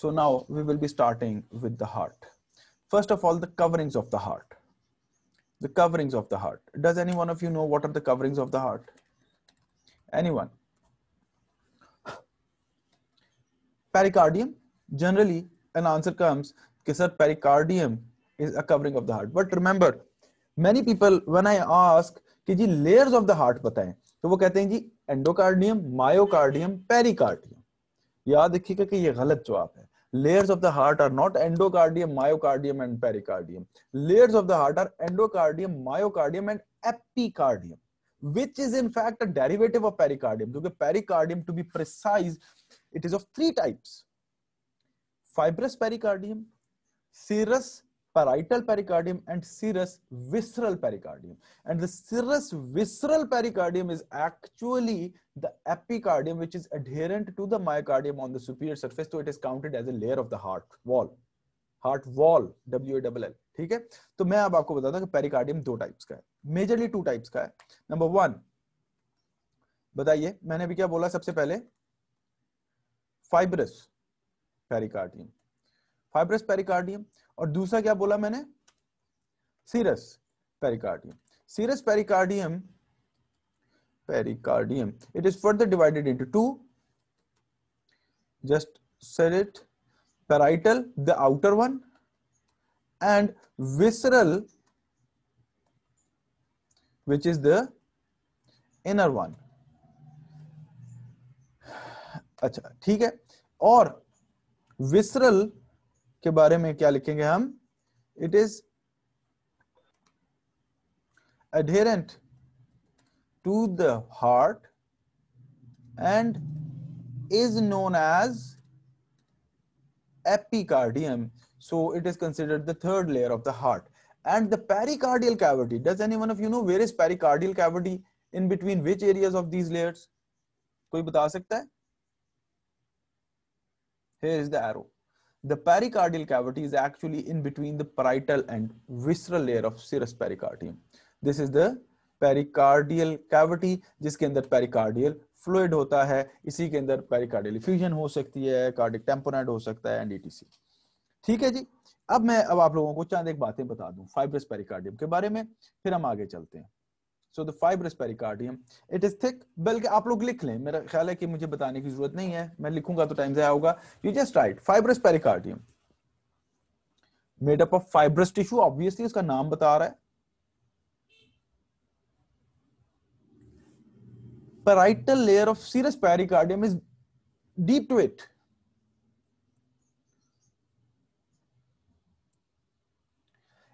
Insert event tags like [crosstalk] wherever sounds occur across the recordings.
So now we will be starting with the heart. First of all, the coverings of the heart. The coverings of the heart. Does any one of you know what are the coverings of the heart? Anyone? Pericardium. Generally, an answer comes, okay, sir, pericardium is a covering of the heart. But remember, many people, when I ask, कि जी layers of the heart बताएं तो वो कहते हैं जी endocardium, myocardium, pericardium. याद रखिएगा कि ये गलत जवाब है layers of the heart are not endocardium myocardium and pericardium layers of the heart are endocardium myocardium and epicardium which is in fact a derivative of pericardium because pericardium to be precise it is of three types fibrous pericardium serous parietal pericardium and serous visceral pericardium. And the serous visceral pericardium is actually the epicardium, which is adherent to the myocardium on the superior surface. So it is counted as a layer of the heart wall. heart wall w a l l ठीक है तो मैं अब आपको बताता हूँ कि pericardium दो टाइप्स का है मेजरली टू टाइप्स का है नंबर वन बताइए मैंने अभी क्या बोला सबसे पहले फाइब्रस पेरिकार्डियम फाइब्रस पेरिकार्डियम और दूसरा क्या बोला मैंने serous pericardium serous pericardium pericardium it is further divided into two just cell it parietal the outer one and visceral which is the inner one अच्छा ठीक है और विसरल के बारे में क्या लिखेंगे हम it is adherent to the heart and is known as epicardium so it is considered the third layer of the heart and the pericardial cavity does any one of you know where is pericardial cavity in between which areas of these layers कोई बता सकता है Here is the arrow. the pericardial cavity is actually in between the parietal and visceral layer of serous pericardium. This is the pericardial cavity jiske andar pericardial fluid hota hai isi ke andar pericardial effusion ho sakti hai cardiac tamponade ho sakta hai and etc. theek hai ji अब मैं अब आप लोगों को चंद एक बातें बता दूं फाइब्रस पेरिकार्डियम के बारे में फिर हम आगे चलते हैं so the fibrous pericardium it is thick बल्कि आप लोग लिख लें मेरा ख्याल है कि मुझे बताने की जरूरत नहीं है मैं लिखूंगा तो टाइम जाया होगा you just write fibrous pericardium made up of fibrous tissue obviously इसका नाम बता रहा है parietal layer of serous pericardium is deep to it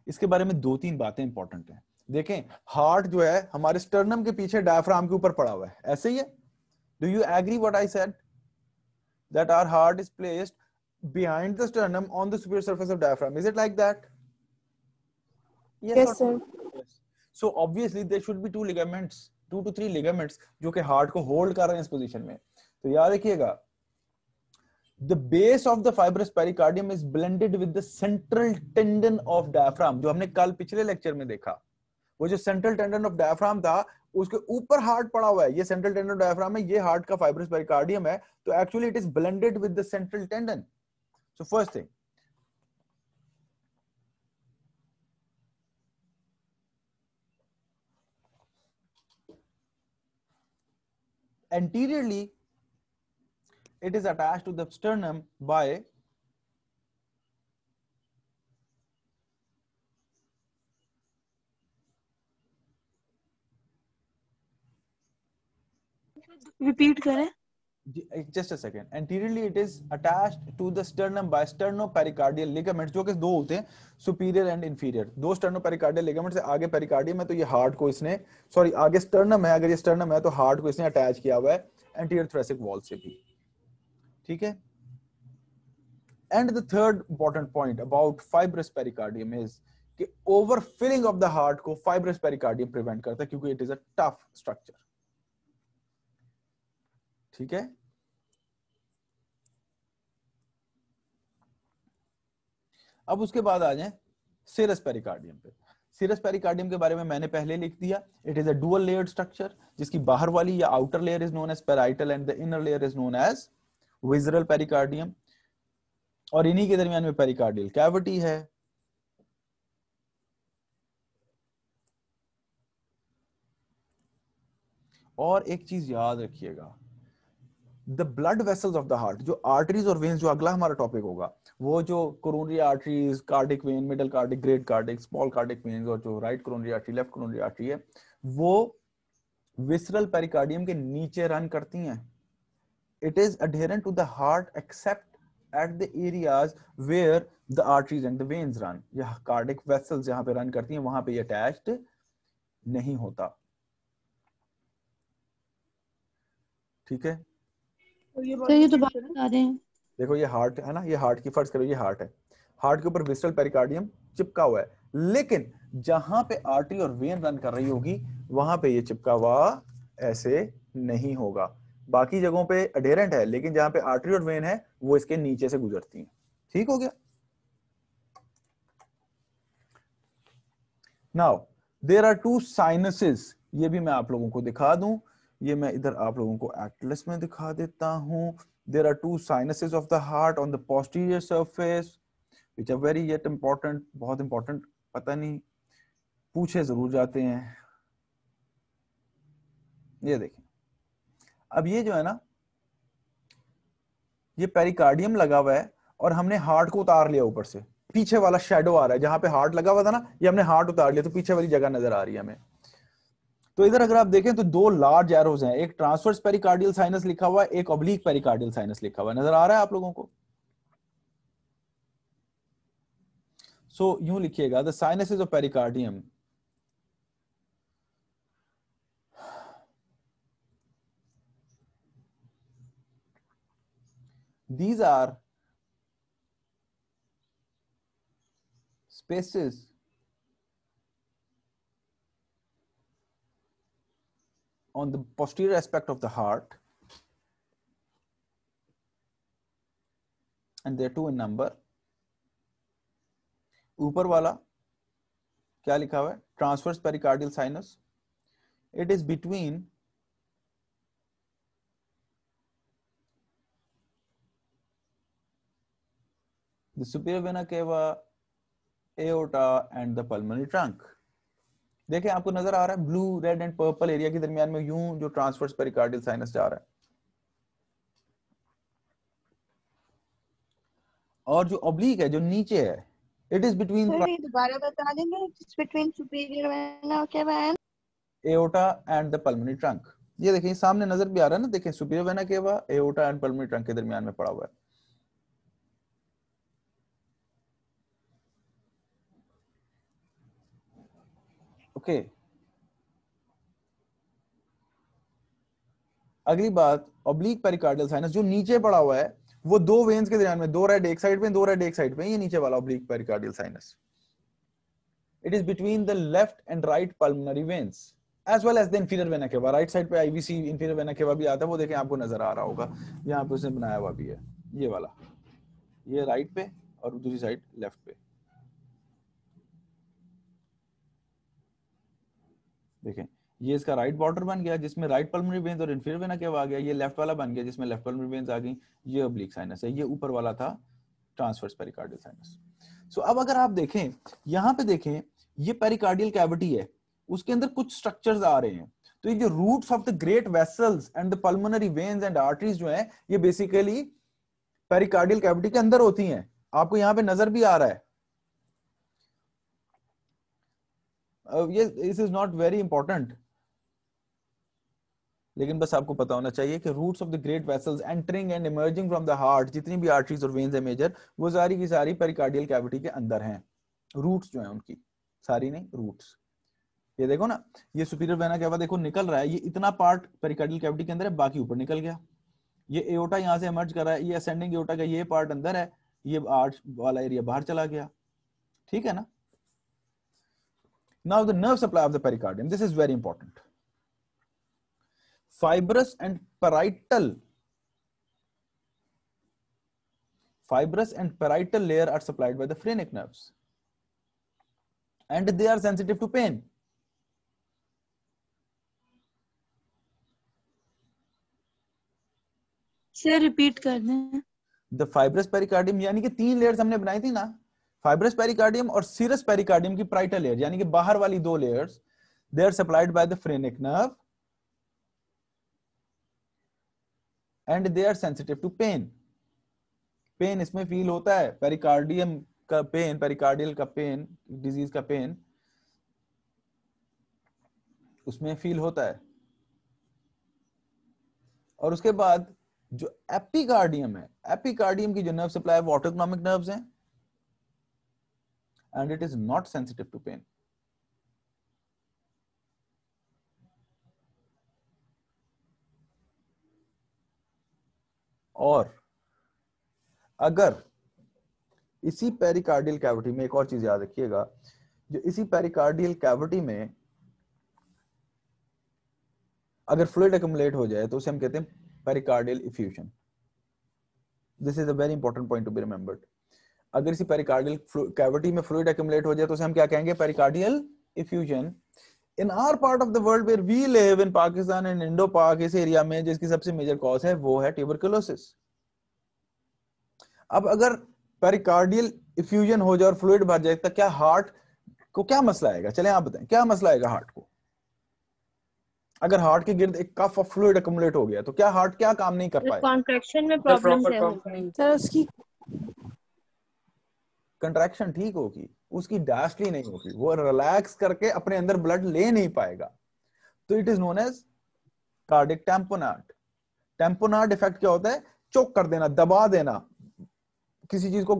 इसके बारे में दो तीन बातें इंपॉर्टेंट हैं देखें हार्ट जो है हमारे स्टर्नम के पीछे डायफ्राम के ऊपर पड़ा हुआ है ऐसे ही है do you agree what I said that our heart is placed behind the sternum on the superior surface of diaphragm is it like that yes, yes sir yes. so obviously there should be two ligaments two to three ligaments जो कि heart को hold कर रहे हैं इस position में तो याद रखिएगा the base of the fibrous pericardium is blended with the central tendon of diaphragm जो हमने कल पिछले lecture में देखा वो जो सेंट्रल टेंडन ऑफ डायफ्राम था उसके ऊपर हार्ट पड़ा हुआ है ये सेंट्रल टेंडन डायफ्राम है ये हार्ट का फाइब्रस पेरिकार्डियम है तो actually it is blended with the central tendon so first thing anteriorly it is attached to the sternum by repeat करें just a second anteriorly it is attached to the sternum by sterno pericardial ligament जो कि दो होते हैं superior and inferior दो sterno pericardial ligament से आगे pericardium है तो ये हार्ट को इसने सॉरी आगे स्टर्नम है अगर ये स्टर्नम है तो हार्ट को इसने अटैच किया हुआ है एंटीरियर थोरेसिक वॉल से भी ठीक है and the third important point about fibrous pericardium is कि ओवरफिलिंग ऑफ द हार्ट को फाइब्रस पेरिकार्डियम प्रिवेंट करता है क्योंकि it is a tough structure ठीक है अब उसके बाद आ जाए सीरस पेरिकार्डियम पे सीरस पेरिकार्डियम के बारे में मैंने पहले लिख दिया it is a dual layered structure जिसकी बाहर वाली या outer layer is known as parietal and the inner layer is known as visceral pericardium और इन्हीं के दरमियान में पेरिकार्डियल कैविटी है और एक चीज याद रखिएगा the blood vessels of the heart जो आर्टरीज और वेन्स जो अगला हमारा टॉपिक होगा वो जो coronary arteries cardiac vein middle cardiac great cardiac small cardiac veins और जो right coronary artery left coronary artery है वो विसरल पेरिकार्डियम के नीचे रन करती हैं it is adherent to the heart except at the areas where the arteries and the veins run या cardiac vessels जहां पे रन करती हैं वहां पे ये अटैच्ड नहीं होता ठीक है तो, तो ये तो, तो बात बता देखो ये हार्ट है ना ये हार्ट की फर्ज करो ये हार्ट है हार्ट के ऊपर विस्टल पेरिकार्डियम चिपका हुआ है लेकिन जहां पे आर्टरी और वेन रन कर रही होगी वहां पे ये चिपका हुआ ऐसे नहीं होगा बाकी जगहों पे अडेरेंट है लेकिन जहां पे आर्टरी और वेन है वो इसके नीचे से गुजरती है ठीक हो गया now there are two sinuses ये भी मैं आप लोगों को दिखा दूं ये मैं इधर आप लोगों को एटलस में दिखा देता हूँ there are two sinuses of the heart on the posterior surface which are very yet important बहुत इंपॉर्टेंट पता नहीं पूछे जरूर जाते हैं ये देखें अब ये जो है ना ये पेरिकार्डियम लगा हुआ है और हमने हार्ट को उतार लिया ऊपर से पीछे वाला शेडो आ रहा है जहां पे हार्ट लगा हुआ था ना ये हमने हार्ट उतार लिया तो पीछे वाली जगह नजर आ रही है हमें तो इधर अगर आप देखें तो दो लार्ज एरोज हैं एक ट्रांसवर्स पेरिकार्डियल साइनस लिखा हुआ है एक ऑब्लिक पेरिकार्डियल साइनस लिखा हुआ है नजर आ रहा है आप लोगों को सो so, यूं लिखिएगा the is of pericardium these are spaces on the posterior aspect of the heart. And there are two in number. Upper वाला क्या लिखा हुआ है transverse pericardial sinus the superior vena cava, aorta, and the pulmonary trunk. देखें आपको नजर आ रहा है blue red and purple area के दरमियान में यूं जो ट्रांसफर्स पेरिकार्डियल साइनस जा रहा है और जो ऑब्लिक है जो नीचे है इट इज बिटवीन दोबारा बता देंगे superior aorta and the pulmonary trunk ये देखें सामने नजर भी आ रहा है ना देखें superior vena cava aorta and pulmonary trunk के दरमियान में पड़ा हुआ है ओके अगली बात ऑब्लिक पेरिकार्डियल साइनस जो नीचे पड़ा हुआ है वो दो वेन्स के दरमियान में दो रेड एक साइड पे दो रेड एक साइड पे ये नीचे वाला oblique pericardial sinus it is between the left and right pulmonary veins as well as the inferior vena cava right side पे आईवीसी इंफीरियर वेना केवा भी आता है वो देखें आपको नजर आ रहा होगा यहां पे उसने बनाया हुआ भी है ये वाला ये राइट पे और दूसरी साइड लेफ्ट पे देखें ये इसका राइट बॉर्डर बन गया जिसमें राइट पल्मरी वेन्स और इन्फीरियर वेना केव आ गया ये लेफ्ट वाला बन गया जिसमें लेफ्ट पल्मरी वेन्स आ गई ये ऑब्लिक साइनस है ये ऊपर वाला था ट्रांसफर्स पेरिकार्डियल साइनस सो अब अगर आप देखें यहां पे देखें ये पेरिकार्डियल कैविटी है उसके अंदर कुछ स्ट्रक्चर्स आ रहे हैं तो ये जो roots of the great vessels and the pulmonary veins and arteries जो है ये बेसिकली पेरिकार्डियल कैविटी के अंदर होती हैं आपको यहाँ पे नजर भी आ रहा है uh, yes, this is not very important. लेकिन बस आपको पता होना चाहिए कि roots of the great vessels entering and emerging from the heart जितनी भी आर्टरीज और वेन्स है मेजर वो सारी की सारी पेरिकार्डियल कैविटी के अंदर हैं रूट्स जो है उनकी सारी नहीं रूट्स ये देखो ना ये सुपीरियर वेना क्या देखो निकल रहा है ये इतना पार्ट पेरिकार्डियल कैविटी के अंदर है बाकी ऊपर निकल गया ये एओटा यहाँ से इमर्ज कर रहा है ये असेंडिंग एओटा का ये पार्ट अंदर है ये आर्ट वाला एरिया बाहर चला गया ठीक है ना Now the nerve supply of the pericardium, this is very important. Fibrous and parietal fibrous and parietal layer are supplied by the phrenic nerves and they are sensitive to pain से repeat कर दें the fibrous pericardium यानी कि तीन layers हमने बनाई थी ना फाइब्रस पेरिकार्डियम और सीरस पेरिकार्डियम की प्राइटल लेयर यानी कि बाहर वाली दो layers they are supplied by the phrenic nerve and they are sensitive to pain pain इसमें फील होता है पेरिकार्डियम का पेन पेरिकार्डियल का पेन डिजीज का पेन उसमें फील होता है और उसके बाद जो एपिकार्डियम है एपिकार्डियम की जो नर्व सप्लाई वो ऑटोक्नॉमिक नर्व्स हैं and it is not sensitive to pain. और अगर इसी पेरिकार्डियल कैविटी में एक और चीज याद रखिएगा जो इसी पेरिकार्डियल कैविटी में अगर फ्लूड एकमुलेट हो जाए तो उसे हम कहते हैं pericardial effusion this is a very important point to be remembered अगर इसी पेरिकार्डियल कैविटी में फ्लूड एक्यूमुलेट हो जाए तो उसे हम क्या कहेंगे pericardial effusion in our part of the world where we live in Pakistan and Indo Pak इस एरिया में जिसकी सबसे मेजर कॉज है वो है ट्यूबरकुलोसिस अब अगर पेरिकार्डियल इफ्यूजन हो जाए और फ्लूड भर जाए तो क्या हार्ट को क्या मसला आएगा चले आप बताएं क्या मसला आएगा हार्ट को अगर हार्ट के गिर्द एक कफ ऑफ फ्लूड अकोमुलेट हो गया तो क्या हार्ट क्या काम नहीं कर पाएगा कॉन्ट्रैक्शन में प्रॉब्लम है सर उसकी कंट्रैक्शन ठीक होगी उसकी डास्टली नहीं होगी वो रिलैक्स करके अपने अंदर ब्लड ले नहीं पाएगा तो it is known as cardiac tamponade tamponade effect क्या होता है चोक कर देना दबा देना किसी चीज को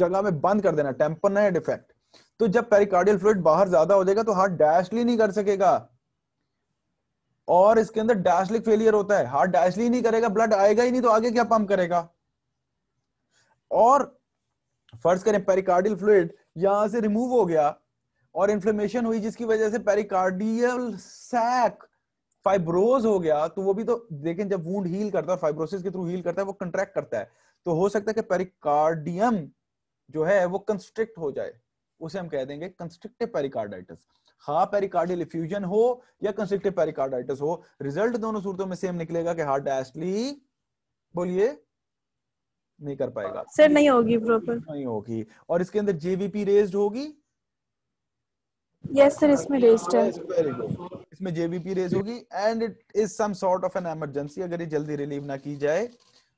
जगह में बंद कर देना टेम्पोनाट इफेक्ट तो जब पेरिकार्डियल फ्लूड बाहर ज्यादा हो जाएगा तो हार्ट डैशली नहीं कर सकेगा और इसके अंदर डैशलिक फेलियर होता है हार्ट डैशली नहीं करेगा ब्लड आएगा ही नहीं तो आगे क्या पंप करेगा और फर्ज करें पेरिकार्डियल फ्लूड यहां से रिमूव हो गया और इन्फ्लेमेशन हुई जिसकी वजह से पेरिकार्डियल सैक फाइब्रोज हो गया तो वो भी तो देखें जब वूंड हील करता है फाइब्रोसिस के थ्रू हील करता है वो कंट्रैक्ट करता है तो हो सकता है कि पेरिकार्डियम जो है वो कंस्ट्रिक्ट हो जाए उसे हम कह देंगे कंस्ट्रिक्टिव पेरिकार्डाइटिस हाँ पेरिकार्डियल इफ्यूजन हो या कंस्ट्रिक्टिव पेरिकार्डाइटिस हो रिजल्ट दोनों सूरतों में सेम निकलेगा कि हार्ट डायस्टली बोलिए नहीं कर पाएगा सर नहीं होगी प्रॉपर नहीं होगी और इसके अंदर जेवीपी रेज होगी यस सर इसमें रेज्ड है इसमें जेवीपी रेज होगी and it is some sort of an emergency अगर ये जल्दी रिलीव ना की जाए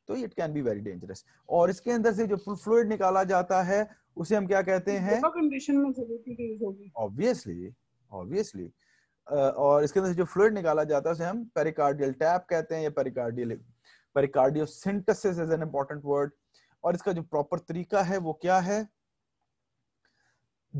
तो it can be very dangerous और इसके अंदर से जो फ्लूइड निकाला जाता है उसे हम क्या कहते हैं कंडीशन में ऑब्वियसली ऑब्वियसली और इसके अंदर से जो फ्लूइड निकाला जाता है उसे हम पेरिकार्डियल टैप कहते हैं या pericardial pericardiocentesis is an important word और इसका जो प्रॉपर तरीका है वो क्या है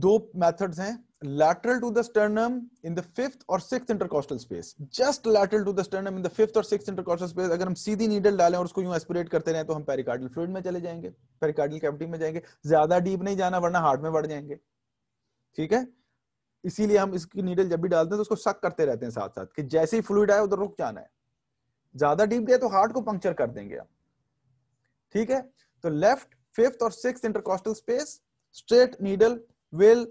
दो मेथड्स हैं lateral to the sternum in the fifth और six intercostal space just lateral to the sternum in the fifth और sixth intercostal स्पेस अगर हम सीधी नीडल डालें और उसको यूं एस्पिरेट करते रहें तो हम पेरिकार्डियल फ्लूइड में चले जाएंगे पेरिकार्डियल कैविटी में जाएंगे ज्यादा डीप नहीं जाना वरना हार्ट में बढ़ जाएंगे ठीक है इसीलिए हम इसकी नीडल जब भी डालते हैं तो उसको सक करते रहते हैं साथ साथ कि जैसे ही फ्लूड आए उधर रुक जाना है ज्यादा डीप गए तो हार्ट को पंक्चर कर देंगे आप ठीक है तो लेफ्ट फिफ्थ और six intercostal space straight needle will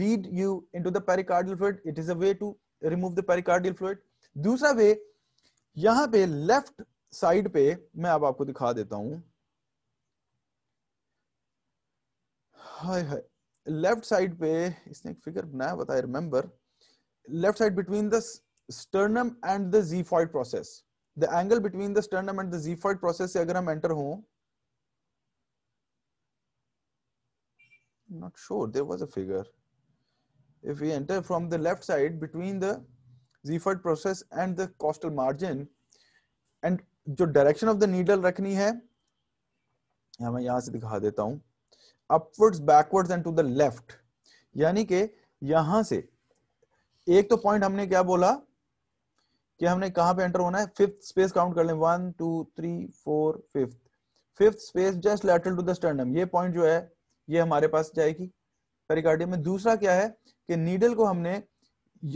lead you into pericardial fluid it is a way to remove the pericardial fluid दूसरा वे यहां पे लेफ्ट साइड पे मैं अब आपको दिखा देता हूं हाय हाय लेफ्ट साइड पे इसने एक फिगर बनाया बताया remember left side between the sternum and the xiphoid process the angle between the sternum and the process से अगर हम एंटर हो not sure there was a figure if you enter from the left side between the zephyrd process and the costal margin and जो direction of the needle रखनी है मैं यहां से दिखा देता हूं upwards backwards and to the left यानी कि यहां से एक तो पॉइंट हमने क्या बोला कि हमने कहां पे एंटर होना है फिफ्थ स्पेस काउंट कर लें one two three four fifth fifth space just lateral to the sternum ये पॉइंट जो है ये हमारे पास जाएगी पेरिकार्डियम में दूसरा क्या है कि नीडल को हमने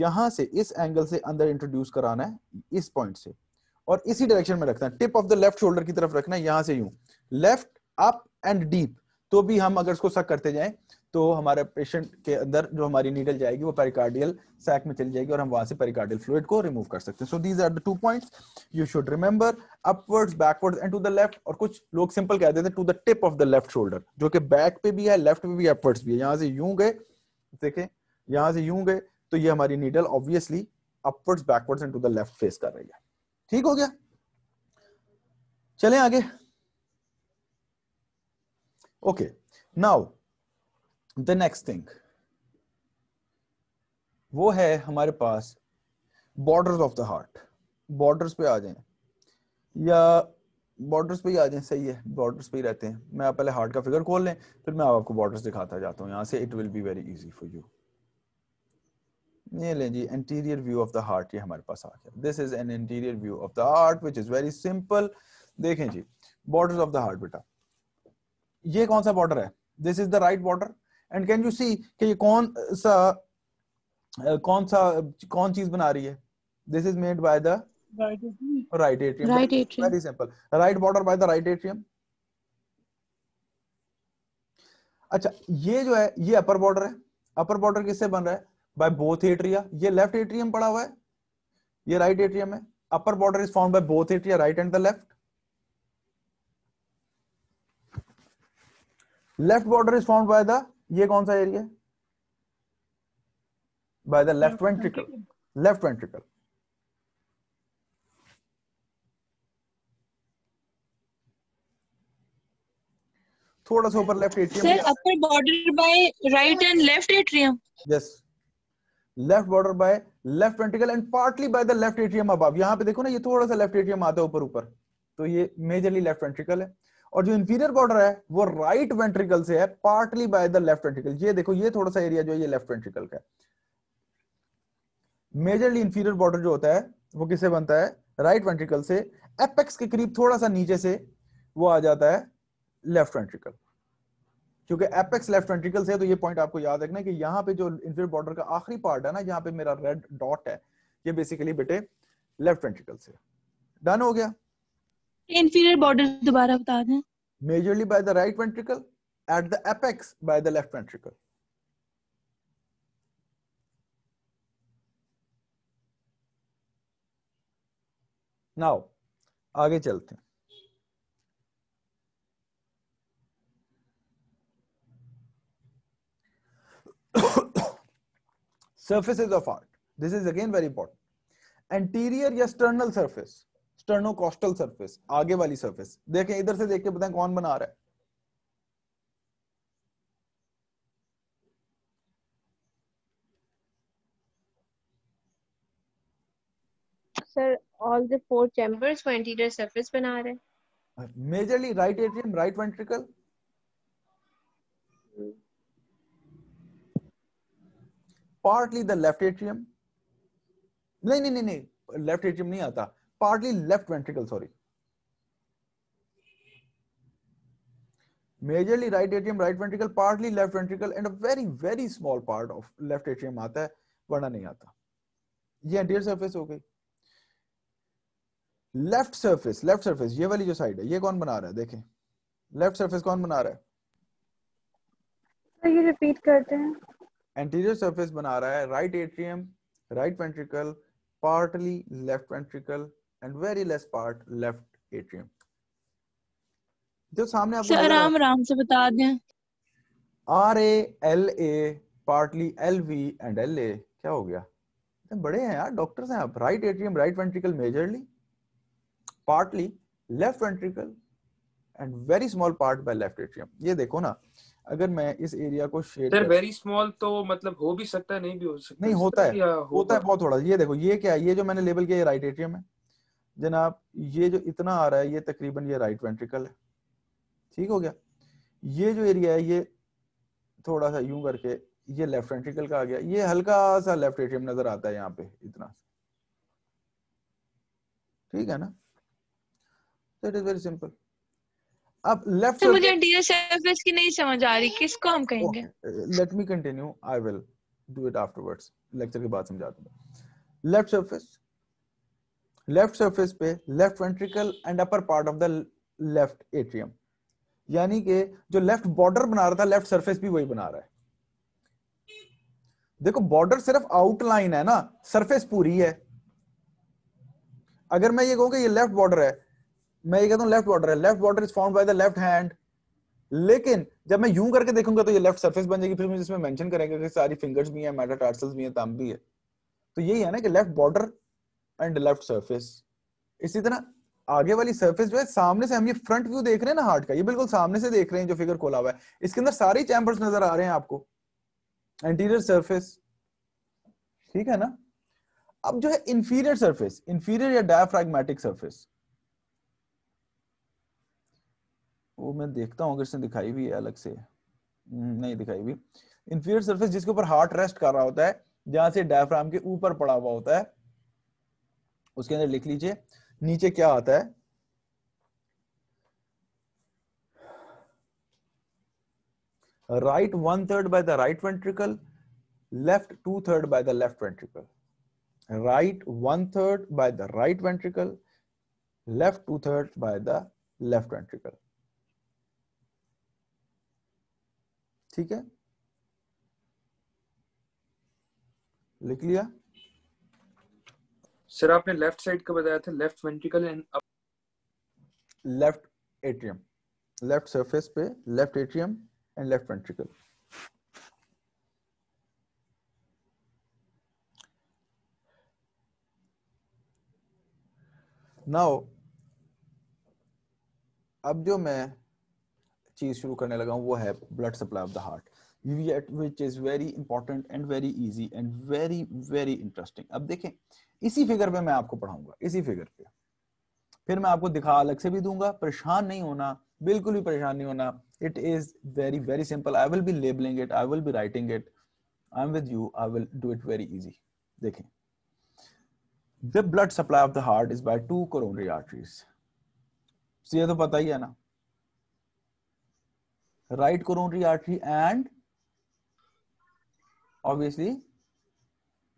यहां से इस एंगल से अंदर इंट्रोड्यूस कराना है इस पॉइंट से और इसी डायरेक्शन में रखना है tip of the left shoulder की तरफ रखना है यहां से यूं लेफ्ट अप एंड डीप तो भी हम अगर इसको सक करते जाएं तो हमारे पेशेंट के अंदर जो हमारी नीडल जाएगी वो पेरिकार्डियल सैक में चली जाएगी और हम वहां से पेरिकार्डियल फ्लूड को रिमूव कर सकते हैं so these are the two points you should remember upwards backwards and to the left और कुछ लोग सिंपल कह देते हैं to the tip of the left shoulder जो कि बैक पे भी है लेफ्ट पे भी अपवर्ड्स भी है यहाँ से यूं गए देखें यहाँ से यूं गए तो ये हमारी needle obviously upwards backwards and to the left face कर रही है ठीक हो गया चले आगे okay now the next thing वो है हमारे पास borders of the heart borders पे आ जाए या बॉर्डर्स पे ही आ जाए सही है बॉर्डर्स पे ही रहते हैं मैं आप पहले हार्ट का फिगर खोल लें फिर मैं आपको बॉर्डर्स दिखाता जाता हूँ यहाँ से it will be very easy for you ये लें जी interior view of the heart ये हमारे पास आ गया this is an interior view of the heart which is very simple देखें जी बॉर्डर ऑफ द हार्ट बेटा ये कौन सा बॉर्डर है this is the right border and can you see कि ये कौन सा कौन सा कौन चीज बना रही है this is made by the right atrium right atrium very simple right border by the right atrium अच्छा ये जो है ये अपर बॉर्डर है अपर बॉर्डर किससे बन रहा है बाय बोथ एट्रिया ये लेफ्ट एट्रियम पड़ा हुआ है ये राइट right एट्रियम है upper border is form by both atria right and the left left border is found by the ये कौन सा area by the left ventricle left ventricle थोड़ा सा ऊपर left atrium sir upper border by right and left atrium yes left border by left ventricle and partly by the left atrium अब यहां पे देखो ना ये थोड़ा सा लेफ्ट एट्रियम आता है ऊपर ऊपर तो ये मेजरली लेफ्ट वेंट्रिकल है और जो इंफीरियर बॉर्डर है वो राइट वेंट्रिकल से है partly by the left ventricle ये देखो ये थोड़ा सा एरिया जो है ये लेफ्ट वेंट्रिकल का मेजरली इंफीरियर बॉर्डर जो होता है वो किससे बनता है राइट वेंट्रिकल से एपेक्स के करीब थोड़ा सा नीचे से वो आ जाता है लेफ्ट वेंट्रिकल क्योंकि एपेक्स लेफ्ट वेंट्रिकल से तो ये पॉइंट आपको याद रखना कि यहाँ पे जो इंफीरियर बॉर्डर का आखिरी पार्ट है ना यहां पे मेरा रेड डॉट है ये बेसिकली बेटे लेफ्ट वेंट्रिकल से डन हो गया inferior बॉर्डर दोबारा बता दें majorly by the right ventricle at the apex by the left ventricle now आगे चलते हैं surfaces of heart this is again very important anterior external surface sternocostal surface आगे वाली सरफेस देखें इधर से देख के बताएं कौन बना रहा है sir all the four chambers surface बना रहे majorly right atrium right ventricle partly the left atrium नहीं नहीं नहीं नहीं लेफ्ट एट्रियम नहीं आता partly left ventricle sorry majorly right atrium right ventricle partly left ventricle and a very very small part of left atrium aata hai वरना नहीं आता ये एंटीरियर सरफेस हो गई लेफ्ट सरफेस लेफ्ट सरफेस ये वाली जो साइड है ये कौन बना रहा है देखें लेफ्ट सरफेस कौन बना रहा है ये रिपीट करते हैं एंटीरियर सरफेस बना रहा है right atrium right ventricle partly left ventricle and very less part left atrium. जो सामने आपको आराम आराम से बता दें R A L A partly L V and L A क्या हो गया इतने बड़े हैं यार डॉक्टर्स हैं आप right atrium right ventricle majorly partly left ventricle and very small part by left atrium ये देखो ना अगर मैं इस एरिया को शेड सर वेरी स्मॉल तो मतलब हो भी सकता है नहीं भी हो सकता नहीं होता है होता, है बहुत थोड़ा ये देखो ये क्या है ये जो मैंने लेबल किया राइट एट्रियम है जनाब ये जो इतना आ रहा है ये तकरीबन ये राइट वेंट्रिकल है ठीक हो गया ये जो एरिया है ये थोड़ा सा यूं करके ये लेफ्ट वेंट्रिकल का आ गया ये हल्का सा लेफ्ट एट्रियम नजर आता है यहाँ पे इतना ठीक है ना इट इज वेरी सिंपल अब लेफ्ट तो मुझे इंटीरियर सरफेस की नहीं समझ आ रही किसको हम कहेंगे let me continue I will do it afterwards lecture के बाद समझाता हूँ लेफ्ट सरफेस लेफ्ट सरफेस पे left ventricle and upper part of the left atrium यानी कि जो लेफ्ट बॉर्डर बना रहा था लेफ्ट सरफेस भी वही बना रहा है देखो बॉर्डर सिर्फ आउटलाइन है ना सरफेस पूरी है अगर मैं ये कहूं कि ये लेफ्ट बॉर्डर है मैं ये कहता हूं लेफ्ट बॉर्डर है left border is found by the left hand लेकिन जब मैं यूं करके देखूंगा तो ये लेफ्ट सरफेस बन जाएगी फिर मुझे इसमें मेंशन करेंगे कि सारी फिंगर्स भी हैं मेटाटार्सल्स भी हैं तम भी है तो यही है ना कि left border and left surface इसी तरह आगे वाली सर्फेस जो है सामने से हम ये फ्रंट व्यू देख रहे हैं ना हार्ट का ये बिल्कुल सामने से देख रहे हैं जो फिगर खोला हुआ है इसके अंदर सारे चैम्बर्स नजर आ रहे हैं आपको एंटीरियर सरफेस ठीक है ना अब जो है इंफीरियर सर्फेस इंफीरियर या डायफ्रेगमेटिक सरफेस वो मैं देखता हूं अगर इसने दिखाई भी है अलग से हम्म, नहीं दिखाई भी इंफीरियर सर्फेस जिसके ऊपर हार्ट रेस्ट कर रहा होता है जहां से डायफ्राम के ऊपर पड़ा हुआ होता है उसके अंदर लिख लीजिए नीचे क्या आता है right one third by the right ventricle left two third by the left ventricle right one third by the right ventricle left two third by the left ventricle ठीक है लिख लिया सर आपने लेफ्ट साइड का बताया था left ventricle and left atrium left surface पे left atrium and left ventricle now अब जो मैं चीज शुरू करने लगा हूं वो है blood supply of the heart yet which is very important and very easy and very very interesting अब देखें इसी फिगर पे मैं आपको पढ़ाऊंगा इसी फिगर पे फिर मैं आपको दिखा अलग से भी दूंगा परेशान नहीं होना बिल्कुल भी परेशान नहीं होना it is very very simple I will be labelling it I will be writing it I am with you I will do it very easy देखें the blood supply of the heart is by two coronary arteries ये तो पता ही है ना right coronary artery and obviously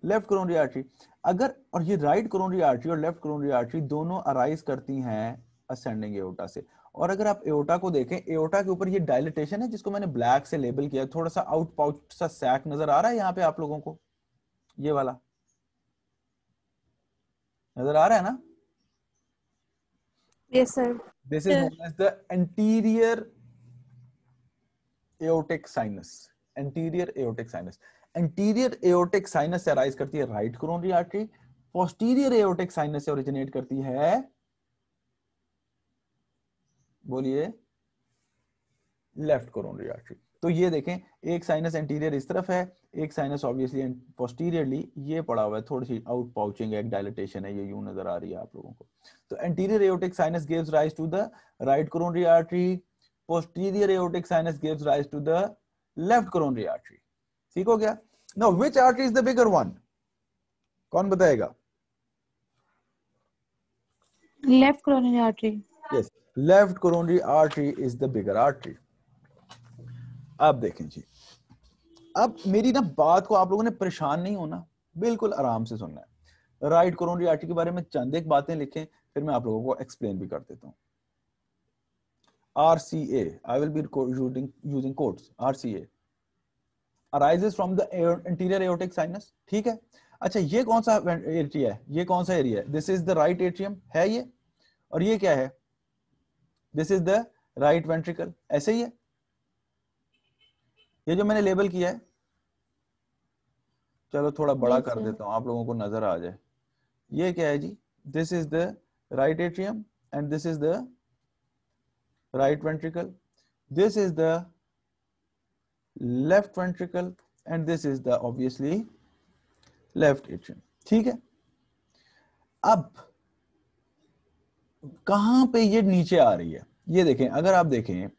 left coronary artery अगर और ये राइट क्रोनरी आर्टरी और लेफ्ट क्रोनरी आर्टरी दोनों अराइज करती हैं असेंडिंग एओटा से और अगर आप एओटा को देखें एओटा के ऊपर ये डायलिटेशन है जिसको मैंने ब्लैक से लेबल किया थोड़ा सा आउट पाउट सा सैक नजर आ रहा है यहाँ पे आप लोगों को ये वाला नजर आ रहा है ना yes sir this is known as the anterior aortic sinus anterior aortic sinus anterior aortic sinus से अराइज करती है right coronary artery posterior aortic sinus से ओरिजिनेट करती है बोलिए लेफ्ट कोरोनरी आर्टरी तो ये देखें एक साइनस एंटीरियर इस तरफ है एक साइनस ऑब्वियसली पोस्टीरियरली ये पड़ा हुआ है थोड़ी सी आउट पाउचिंग एक डायलिटेशन है ये यू नजर आ रही है आप लोगों को तो anterior aortic sinus gives rise to the right coronary artery posterior aortic sinus gives rise to the left coronary artery ठीक हो गया no which artery is the bigger one कौन बताएगा left coronary artery yes left coronary artery is the bigger artery आप देखें जी अब मेरी ना बात को आप लोगों ने परेशान नहीं होना बिल्कुल आराम से सुनना है राइट कोरोनरी आर्टरी के बारे में चंद एक बातें लिखें फिर मैं आप लोगों को एक्सप्लेन भी कर देता हूं R C A I will be using codes R C A arises from the interior aortic sinus ठीक है अच्छा ये कौन सा एरिया है ये कौन सा एरिया है this is the right atrium है ये और ये क्या है this is the right ventricle ऐसे ही है ये जो मैंने लेबल किया है चलो थोड़ा बड़ा कर देता हूं आप लोगों को नजर आ जाए ये क्या है जी this is the right atrium and this is the right ventricle this is the left ventricle and this is the obviously left atrium ठीक है अब कहां पे ये नीचे आ रही है ये देखें अगर आप देखें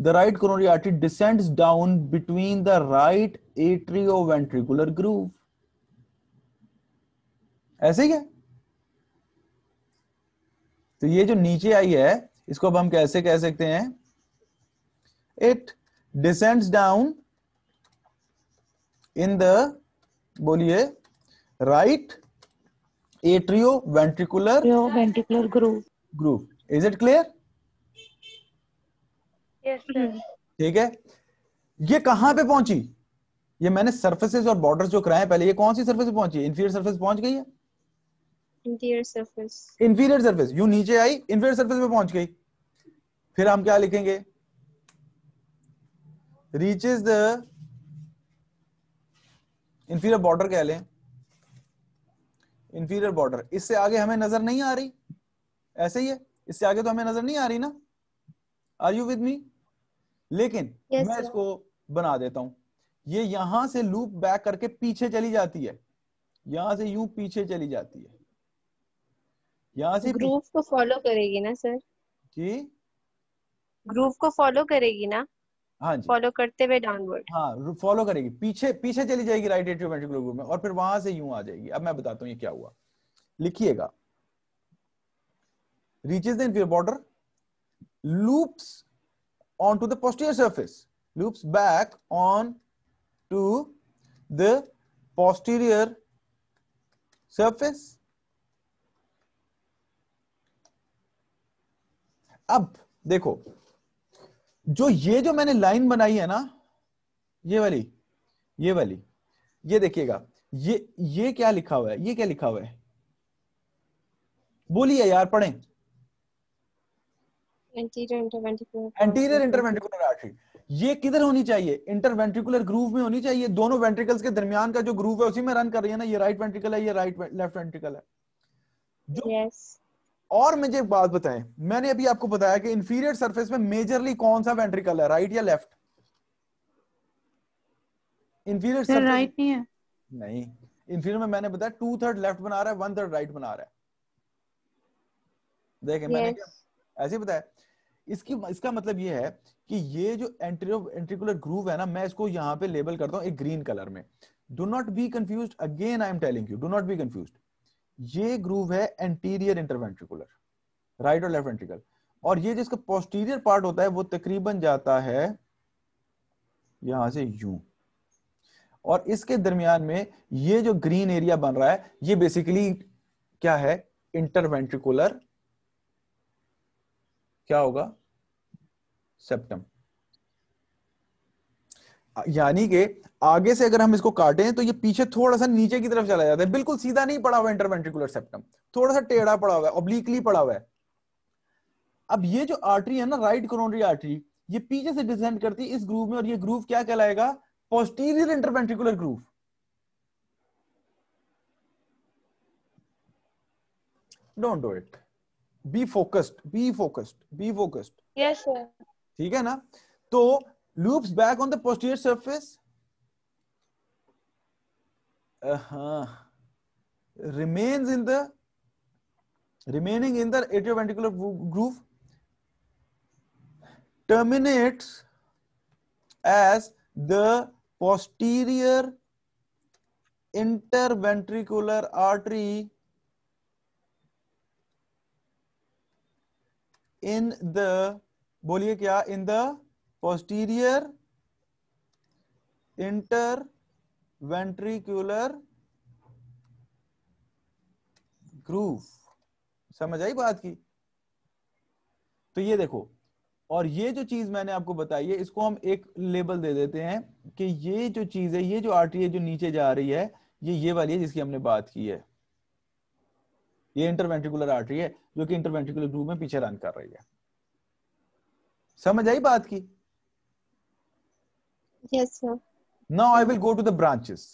the right coronary artery descends down between the right ventricular groove ऐसे ही है तो ये जो नीचे आई है इसको अब हम कैसे कह सकते हैं it descends down in the बोलिए right atrioventricular ventricular groove groove is it clear ठीक है ये कहां पे पहुंची ये मैंने सर्फेसेस और बॉर्डर जो कराए पहले ये कौन सी सर्फेस पे पहुंची इंफीरियर सर्फेस पहुंच गई है inferior surface inferior surface you नीचे आई इंफीरियर सर्फेस पे पहुंच गई फिर हम क्या लिखेंगे इज द इंफीरियर बॉर्डर कह लें इंफीरियर बॉर्डर इससे आगे हमें नजर नहीं आ रही ऐसे ही है इससे आगे तो हमें नजर नहीं आ रही ना आर यू विद मी लेकिन yes, मैं इसको बना देता हूं ये यहां से लूप बैक करके पीछे चली जाती है यहां से यू पीछे चली जाती है यहां से ग्रूव को फॉलो करेगी ना सर जी ग्रूव को फॉलो करेगी ना फॉलो हाँ करते हुए डाउनवर्ड हाँ फॉलो करेगी पीछे पीछे चली जाएगी राइट एट्रियल ग्रुप में और फिर वहां से यूं आ जाएगी अब मैं बताता हूँ ये क्या हुआ लिखिएगा reaches the inferior border loops on to the posterior surface loops back on to the posterior surface अब देखो जो ये जो मैंने लाइन बनाई है ना ये वाली ये वाली ये देखिएगा ये ये क्या लिखा हुआ है ये क्या लिखा हुआ है बोलिए यार पढ़े एंटीरियर इंटरवेंटिकुलर आर्टरी ये किधर होनी चाहिए इंटरवेंट्रिकुलर ग्रूव में होनी चाहिए दोनों वेंट्रिकल्स के दरमियान का जो ग्रूव है उसी में रन कर रही है ना ये राइट वेंट्रिकल है ये राइट लेफ्ट वेंट्रिकल है जो yes. और मुझे एक बात बताएं मैंने अभी आपको बताया कि इंफीरियर सरफेस में मेजरली कौन सा वेंट्रिकल है राइट या लेफ्ट इंफीरियर सरफेस राइट नहीं है नहीं इंफीरियर में मैंने बताया टू थर्ड लेफ्ट बना रहा है वन थर्ड राइट बना रहा है देखें yes. मैंने ऐसे बताया इसकी इसका मतलब ये है कि ये जो एंट्रियर एंट्रिकुलर ग्रूव है ना मैं इसको यहां पे लेबल करता हूं एक ग्रीन कलर में do not be confuse again I am telling you do not be confuse ये ग्रूव है एंटीरियर इंटरवेंट्रिकुलर राइट और लेफ्ट वेंट्रिकल और ये जिसका पोस्टीरियर पार्ट होता है वो तकरीबन जाता है यहां से यू और इसके दरमियान में ये जो ग्रीन एरिया बन रहा है ये बेसिकली क्या है इंटरवेंट्रिकुलर क्या होगा सेप्टम यानी कि आगे से अगर हम इसको काटें तो ये पीछे थोड़ा सा नीचे की तरफ चला जाता है बिल्कुल सीधा नहीं पड़ा हुआ इंटरवेंट्रिकुलर सेप्टम थोड़ा सा टेढ़ा पड़ा हुआ है ऑब्लिकली पड़ा हुआ है अब ये जो आर्टरी है ना राइट कोरोनरी आर्टरी ये पीछे से डिसेंड करती है इस ग्रूव में और ये ग्रूव क्या कहलाएगा posterior interventricular groove don't do it be focused be focused be focused yes sir ठीक है ना तो loops back on the posterior surface. Uh -huh. Remains in the remaining in the atrioventricular groove. Terminates as the posterior interventricular artery in the बोलिए क्या in the posterior interventricular groove समझ आई बात की तो ये देखो और ये जो चीज मैंने आपको बताई है इसको हम एक लेबल दे देते हैं कि ये जो चीज है ये जो आर्टरी है जो नीचे जा रही है ये ये वाली है जिसकी हमने बात की है ये इंटरवेंट्रिकुलर आर्टरी है जो कि इंटरवेंट्रिकुलर ग्रूप में पीछे रन कर रही है समझ आई बात की yes, sir. now i will go to the branches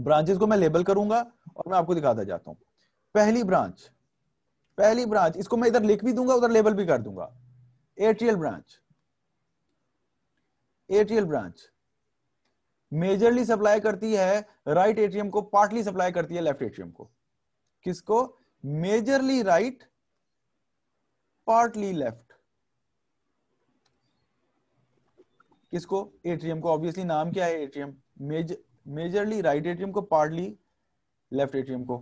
branches को मैं लेबल करूंगा और मैं आपको दिखाता जाता हूँ पहली ब्रांच पहली ब्रांच इसको मैं इधर लिख भी दूंगा उधर लेबल भी कर दूंगा atrial branch atrial branch majorly supply करती है राइट right एटीएम को पार्टली सप्लाई करती है लेफ्ट एटीएम को किसको मेजरली राइट पार्टली लेफ्ट किसको एट्रियम को ऑब्वियसली नाम क्या है एट्रियम मेजरली राइट एट्रियम को पार्टली लेफ्ट एट्रियम को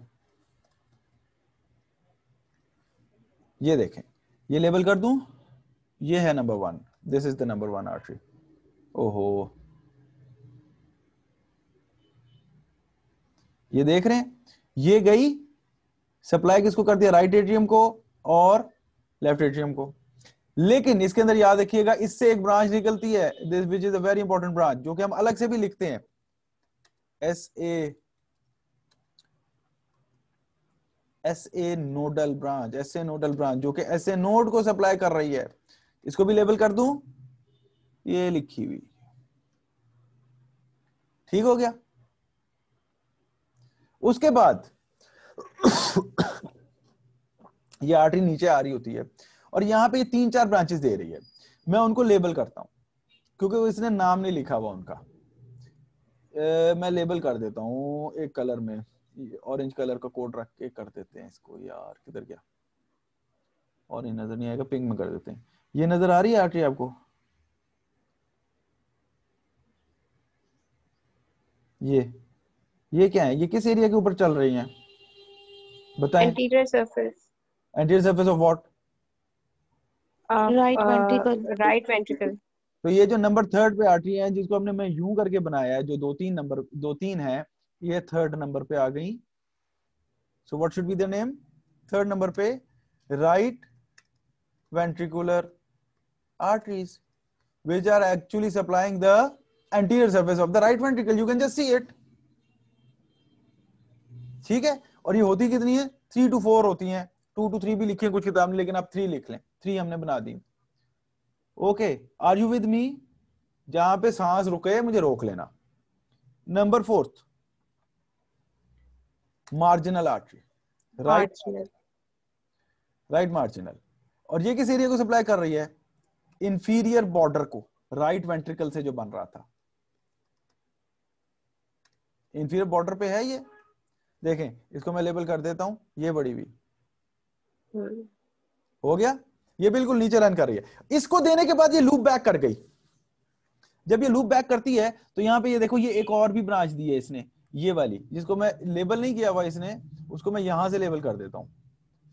ये देखें ये लेबल कर दूं ये है number one this is the number one artery ओहो ये देख रहे हैं ये गई सप्लाई किसको कर दिया राइट एट्रियम को और लेफ्ट एट्रियम को लेकिन इसके अंदर याद रखिएगा इससे एक ब्रांच निकलती है this which is a very important branch जो कि हम अलग से भी लिखते हैं S A S A nodal branch S A nodal branch जो कि एस ए नोड को सप्लाई कर रही है इसको भी लेबल कर दू ये लिखी हुई ठीक हो गया उसके बाद [coughs] ये आर्टरी नीचे आ रही होती है और यहाँ पे ये तीन चार ब्रांचेस दे रही है मैं उनको लेबल करता हूँ क्योंकि इसने नाम नहीं लिखा हुआ उनका ए, मैं लेबल कर देता हूँ एक कलर में ऑरेंज कलर का कोड रख के कर देते हैं इसको यार किधर गया ये नजर नहीं आएगा पिंक में कर देते हैं ये नजर आ रही है आटी आपको ये ये क्या है ये किस एरिया के ऊपर चल रही है बताएं anterior surface anterior surface of what right ventricle right ventricle तो ये जो नंबर थर्ड पे आती है जिसको हमने मैं यूं करके बनाया है जो दो तीन नंबर दो तीन है ये थर्ड नंबर पे आ गई so what should be the name third number पे right ventricular arteries which are actually supplying the एंटीरियर surface of the right ventricle you can just see it ठीक है और ये होती कितनी है थ्री टू फोर होती है टू टू थ्री भी लिखी है कुछ किताब में लेकिन आप थ्री लिख लें थ्री हमने बना दी okay are you with me जहां पे सांस रुके मुझे रोक लेना number fourth marginal artery right right marginal और ये किस एरिया को सप्लाई कर रही है इंफीरियर बॉर्डर को राइट right वेंट्रिकल से जो बन रहा था इंफीरियर बॉर्डर पे है ये देखें इसको मैं लेबल कर देता हूं ये बड़ी हुई हम्म। हो गया ये बिल्कुल नीचे रन कर रही है इसको देने के बाद ये लूप बैक कर गई जब ये लूप बैक करती है तो यहाँ पे ये देखो ये एक और भी ब्रांच दी है इसने ये वाली जिसको मैं लेबल नहीं किया हुआ इसने उसको मैं यहां से लेबल कर देता हूँ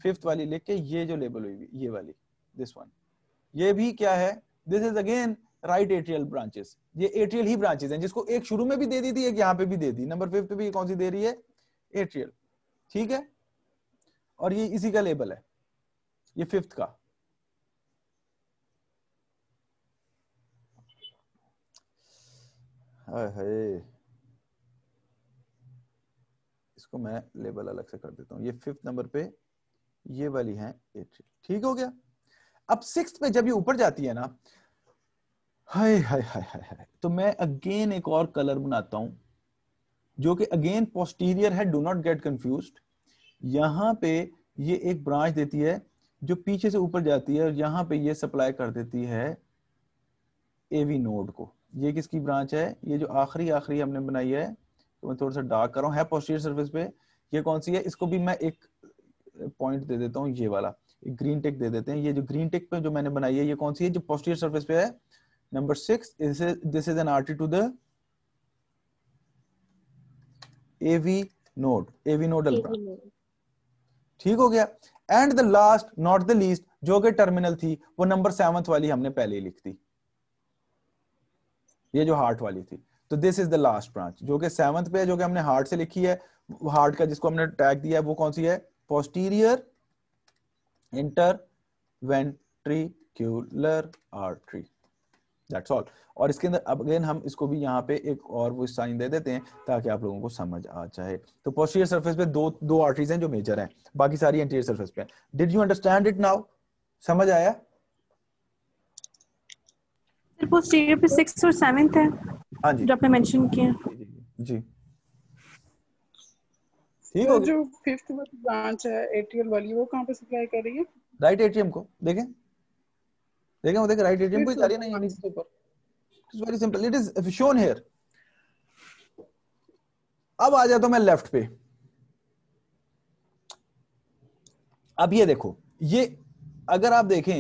फिफ्थ वाली लिख के ये जो लेबल हुई ये वाली दिस वन ये भी क्या है this is again right atrial branches ये एट्रियल ही ब्रांचेस हैं जिसको एक शुरू में भी दे दी थी एक यहाँ पे भी दे दी नंबर फिफ्थ भी कौन सी दे रही है एट्रियल ठीक है और ये इसी का लेबल है ये फिफ्थ का हाय इसको मैं लेबल अलग से कर देता हूं ये फिफ्थ नंबर पे ये वाली है एट ठीक हो गया अब सिक्स पे जब ये ऊपर जाती है ना हाय हाय हाय हाय हाय तो मैं अगेन एक और कलर बनाता हूं जो कि अगेन पोस्टीरियर है डो नॉट गेट कंफ्यूज यहाँ पे ये एक ब्रांच देती है जो पीछे से ऊपर जाती है और यहाँ पे ये सप्लाई कर देती है एवी नोड को ये किसकी ब्रांच है ये जो आखिरी आखिरी हमने बनाई है तो मैं थोड़ा सा डार्क कर रहा हूँ है पोस्टीरियर पे ये कौन सी है इसको भी मैं एक पॉइंट दे देता हूँ ये वाला ग्रीन टिक दे देते हैं ये जो ग्रीन टिक पे जो मैंने बनाई है ये कौन सी है जो पोस्टीरियर सर्विस पे है number six this is an artery to the AV node AV nodal ठीक हो गया and the last not the least जो कि टर्मिनल थी वो नंबर सेवंथ वाली हमने पहले लिख दी ये जो हार्ट वाली थी तो this is the last branch जो कि सेवंथ पे है जो कि हमने हार्ट से लिखी है हार्ट का जिसको हमने टैग दिया है वो कौन सी है posterior interventricular artery that's all और इसके अंदर अब अगेन हम इसको भी यहाँ पे एक और वो साइन दे देते हैं ताकि आप लोगों को समझ आ जाए तो पोस्टीरियर सर्फेस पे दो दो आर्ट्रीज हैं जो मेजर हैं बाकी सारी एंटीरियर सर्फेस पे did you understand it now समझ आया वो पे सिक्स और सेवेंथ है हाँ जी जो आपने मेंशन किया जी ठीक हो तो जो फिफ्थ ब्रांच है एटीएल वाली वो कहाँ पे सप्लाई कर रही है राइट एटीएम को देखें देखें वो देखें राइट एटीएम को नहीं आनी चाहिए ऊपर it's very simple it is shown here अब आ जाता मैं लेफ्ट पे अब ये देखो ये अगर आप देखें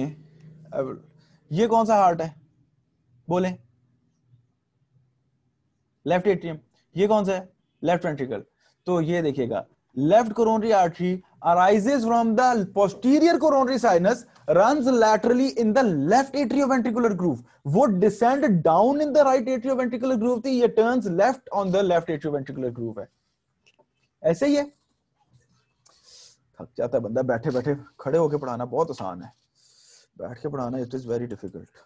ये कौन सा हार्ट है बोले लेफ्ट एट्रियम ये कौन सा है लेफ्ट वेंट्रिकल तो ये देखिएगा left coronary artery arises from the posterior coronary sinus run laterally in the left atrioventricular groove वो descend down in the right atrioventricular groove थी ये turn left on the left atrioventricular groove है ऐसे ही है थक जाता है बंदा बैठे बैठे खड़े होके पढ़ाना बहुत आसान है बैठ के पढ़ाना it is very difficult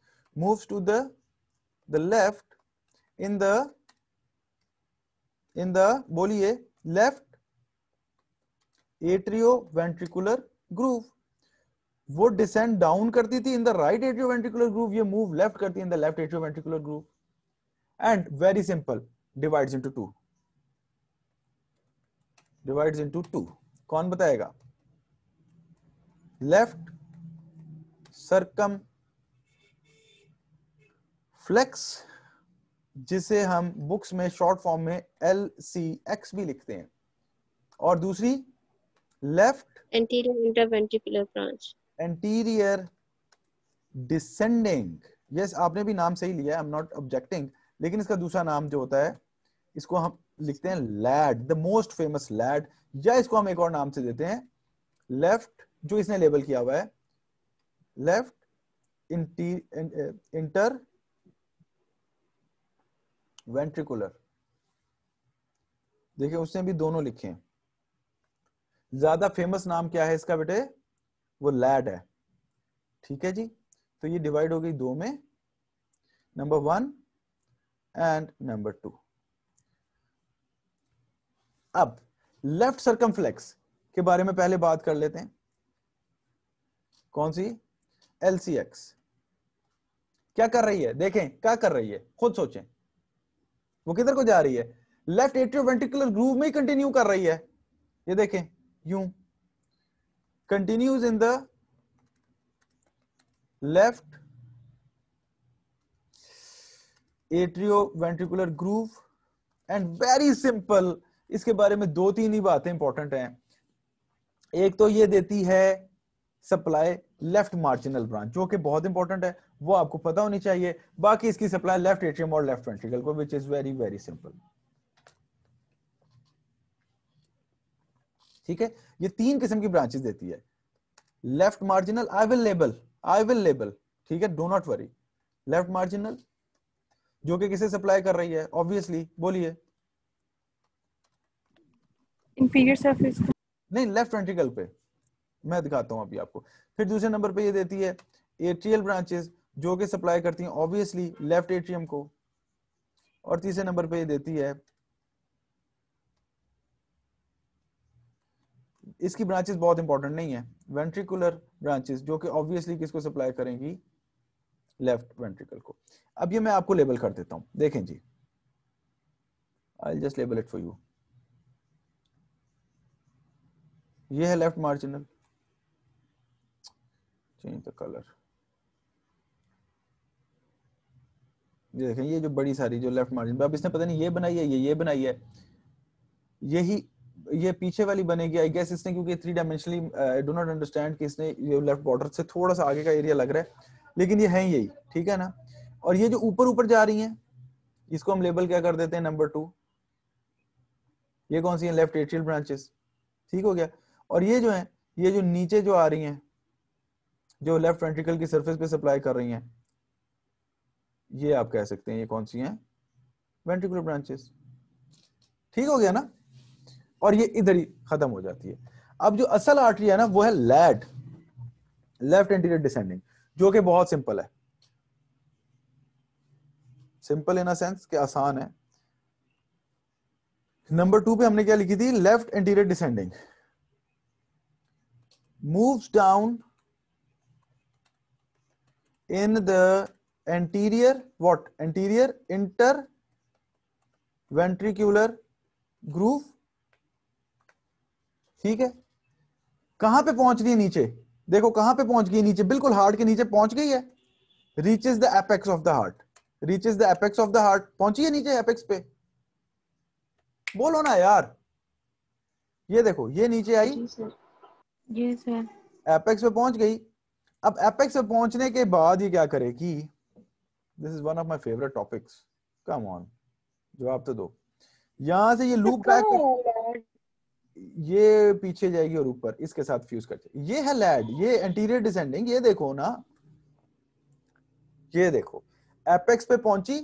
moves to the the left in the in the boliye left atrioventricular groove वो डिसेंड डाउन करती थी in the right atrio atrioventricular groove ये मूव लेफ्ट करती in the left atrio atrioventricular groove and very simple divides into two divides into two कौन बताएगा left circumflex जिसे हम books में शॉर्ट फॉर्म में एल सी एक्स भी लिखते हैं और दूसरी left anterior interventricular branch anterior descending yes आपने भी नाम सही लिया आई एम नॉट ऑब्जेक्टिंग लेकिन इसका दूसरा नाम जो होता है इसको हम लिखते हैं LAD the most famous LAD या इसको हम एक और नाम से देते हैं लेफ्ट जो इसने लेबल किया हुआ है लेफ्ट इंटर वेंट्रिकुलर देखिए उसने भी दोनों लिखे हैं ज्यादा फेमस नाम क्या है इसका बेटे वो लैड है ठीक है जी तो ये डिवाइड हो गई दो में number one and number two अब लेफ्ट सर्कम के बारे में पहले बात कर लेते हैं कौन सी एलसीएक्स क्या कर रही है देखें क्या कर रही है खुद सोचें वो किधर को जा रही है लेफ्ट एट्रियो वेंटिकुलर ग्रूव में ही कंटिन्यू कर रही है ये देखें you continues in the left atrioventricular groove and very simple इसके बारे में दो तीन ही बातें इंपॉर्टेंट हैं एक तो ये देती है सप्लाई लेफ्ट मार्जिनल ब्रांच जो कि बहुत इंपॉर्टेंट है वो आपको पता होनी चाहिए बाकी इसकी सप्लाई लेफ्ट एट्रियम और लेफ्ट वेंट्रिकल को which is very very simple ठीक है ये तीन किस्म की ब्रांचेस देती है left marginal I will label I will label ठीक है do not worry left marginal जो कि किसे सप्लाई कर रही है ऑब्वियसली बोलिए इंफीरियर सरफेस नहीं लेफ्ट वेंट्रिकल पे मैं दिखाता हूं अभी आपको फिर दूसरे नंबर पे ये देती है एट्रियल ब्रांचेस जो कि सप्लाई करती है ऑब्वियसली लेफ्ट एट्रियम को और तीसरे नंबर पे ये देती है इसकी ब्रांचेस बहुत इंपॉर्टेंट नहीं है वेंट्रिकुलर ब्रांचेस जो कि ऑब्वियसली किसको सप्लाई करेंगी लेफ्ट वेंट्रिकल को अब ये मैं आपको लेबल कर देता हूं देखें जी I just label it for you ये है left marginal change the colour ये देखें ये जो बड़ी सारी जो लेफ्ट मार्जिन अब इसने पता नहीं ये बनाई है ये ये बनाई है यही ये पीछे वाली बनेगी आई गेस इसने क्योंकि three dimensionally I do not understand कि इसने ये लेफ्ट बॉर्डर से थोड़ा सा आगे का एरिया लग रहा है लेकिन ये है यही ठीक है ना और ये जो ऊपर ऊपर जा रही है इसको हम लेबल क्या कर देते हैं नंबर टू ये कौन सी है लेफ्ट एट्रियल ब्रांचेस ठीक हो गया और ये जो है ये जो नीचे जो आ रही है जो लेफ्ट वेंट्रिकल की सरफेस पे सप्लाई कर रही हैं ये आप कह सकते हैं ये कौन सी हैं वेंट्रिकुलर ब्रांचेस ठीक हो गया ना और ये इधर ही खत्म हो जाती है अब जो असल आर्टरी है ना वो है लैट लेफ्ट एंटीरियर डिसेंडिंग जो कि बहुत सिंपल है सिंपल इन अ सेंस कि आसान है नंबर टू पे हमने क्या लिखी थी left anterior descending moves down in the anterior what anterior inter ventricular groove ठीक है कहां पे पहुंच रही है नीचे देखो कहां पे पहुंच गई नीचे बिल्कुल हार्ट के नीचे पहुंच गई है reaches the apex of the heart reaches the apex of the heart पहुंची है नीचे एपेक्स पे बोलो ना यार ये देखो ये नीचे आई एपेक्स पे पहुंच गई अब एपेक्स पे पहुंचने के बाद ये क्या करेगी this is one of my favourite topics come on जवाब तो दो यहां से ये लूप बैक ये पीछे जाएगी और ऊपर इसके साथ फ्यूज कर जाएगी ये है लैड ये एंटीरियर डिसेंडिंग ये देखो ना ये देखो एपेक्स पे पहुंची